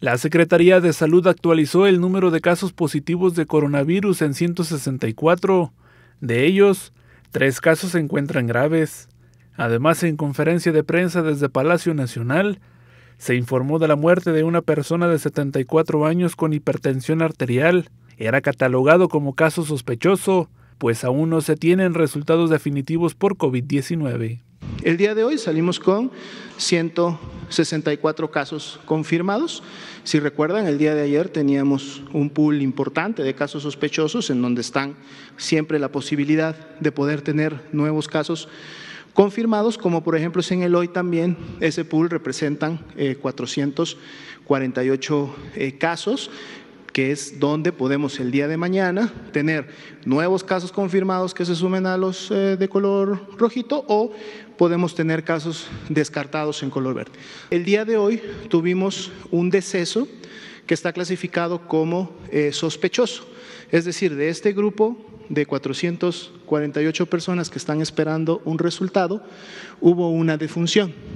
La Secretaría de Salud actualizó el número de casos positivos de coronavirus en 164. De ellos, tres casos se encuentran graves. Además, en conferencia de prensa desde Palacio Nacional, se informó de la muerte de una persona de 74 años con hipertensión arterial. Era catalogado como caso sospechoso, pues aún no se tienen resultados definitivos por COVID-19. El día de hoy salimos con 164 casos confirmados. Si recuerdan, el día de ayer teníamos un pool importante de casos sospechosos en donde están siempre la posibilidad de poder tener nuevos casos confirmados, como por ejemplo es en el hoy también, ese pool representan 448 eh, eh, casos que es donde podemos el día de mañana tener nuevos casos confirmados que se sumen a los eh, de color rojito o podemos tener casos descartados en color verde. El día de hoy tuvimos un deceso que está clasificado como eh, sospechoso, es decir, de este grupo de 448 personas que están esperando un resultado, hubo una defunción.